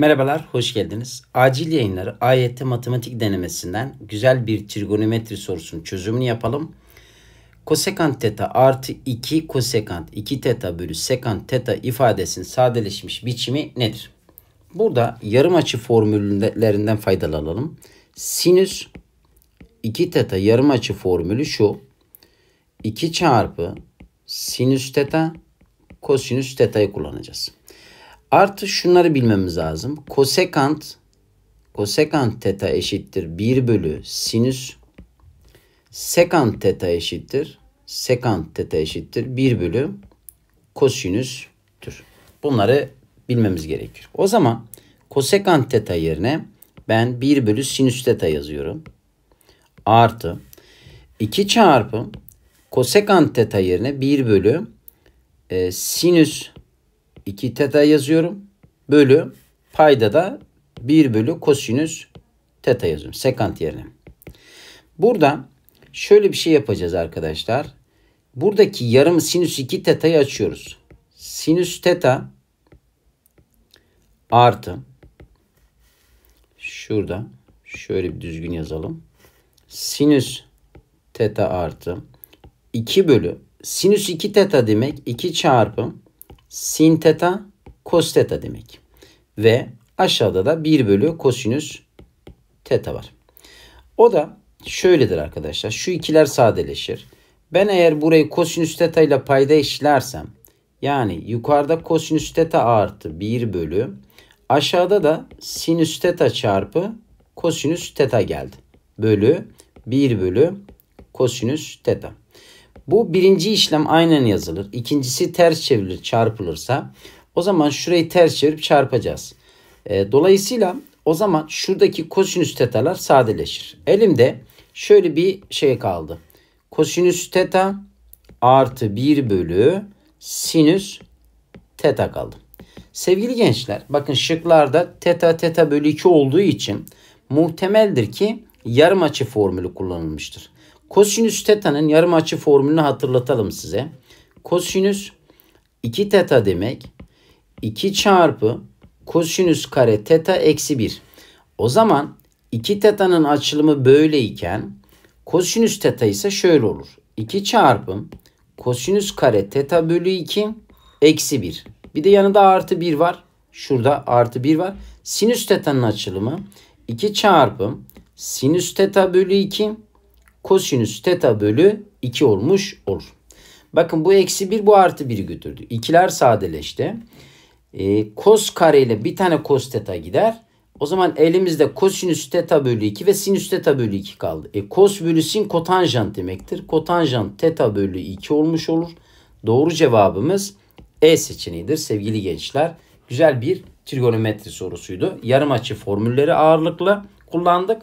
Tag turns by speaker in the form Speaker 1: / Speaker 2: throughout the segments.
Speaker 1: Merhabalar, hoş geldiniz. Acil yayınları AYT matematik denemesinden güzel bir trigonometri sorusunun çözümünü yapalım. Kosekant teta artı 2 kosekant 2 teta bölü sekant teta ifadesinin sadeleşmiş biçimi nedir? Burada yarım açı formüllerinden faydalanalım. Sinüs 2 teta yarım açı formülü şu. 2 çarpı sinüs teta kosinüs teta'yı kullanacağız. Artı şunları bilmemiz lazım. Kosekant kosekant teta eşittir 1 bölü sinüs. Sekant teta eşittir. Sekant teta eşittir 1 bölü kosinüstür. Bunları bilmemiz gerekir. O zaman kosekant teta yerine ben 1 bölü sinüs teta yazıyorum. Artı 2 çarpı kosekant teta yerine 1 bölü e, sinüs 2 teta yazıyorum. Bölü payda da 1 bölü kosinüs teta yazıyorum. Sekant yerine. Burada şöyle bir şey yapacağız arkadaşlar. Buradaki yarım sinüs 2 teta'yı açıyoruz. Sinüs teta artı şurada şöyle bir düzgün yazalım. Sinüs teta artı 2 bölü sinüs 2 teta demek 2 çarpım sin teta kos teta demek. Ve aşağıda da 1 bölü kosinüs teta var. O da şöyledir arkadaşlar. Şu ikiler sadeleşir. Ben eğer burayı kosinüs teta ile payda eşlersem yani yukarıda kosinüs teta artı 1 bölü aşağıda da sinüs teta çarpı kosinüs teta geldi. Bölü 1 bölü kosinüs teta. Bu birinci işlem aynen yazılır. İkincisi ters çevrilir çarpılırsa o zaman şurayı ters çevirip çarpacağız. E, dolayısıyla o zaman şuradaki kosinüs tetalar sadeleşir. Elimde şöyle bir şey kaldı. Kosinüs teta artı 1 bölü sinüs teta kaldı. Sevgili gençler bakın şıklarda teta teta bölü 2 olduğu için muhtemeldir ki yarım açı formülü kullanılmıştır. Kosinüs teta'nın yarım açı formülünü hatırlatalım size. Kosinüs 2 teta demek 2 çarpı kosinüs kare teta eksi 1. O zaman 2 teta'nın açılımı böyleyken kosinüs teta ise şöyle olur. 2 çarpı kosinüs kare teta bölü 2 eksi 1. Bir de yanında artı 1 var. Şurada artı 1 var. Sinüs teta'nın açılımı 2 çarpı sinüs teta bölü 2 kosinüs teta bölü 2 olmuş olur. Bakın bu eksi 1 bu artı 1'i götürdü. İkiler sadeleşti. E, kos kareyle bir tane kos teta gider. O zaman elimizde kosinüs teta bölü 2 ve sinüs teta bölü 2 kaldı. E, kos bölü sin kotanjant demektir. Kotanjant teta bölü 2 olmuş olur. Doğru cevabımız E seçeneğidir sevgili gençler. Güzel bir trigonometri sorusuydu. Yarım açı formülleri ağırlıklı kullandık.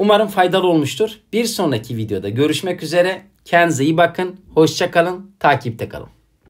Speaker 1: Umarım faydalı olmuştur. Bir sonraki videoda görüşmek üzere. Kendinize iyi bakın. Hoşçakalın. Takipte kalın.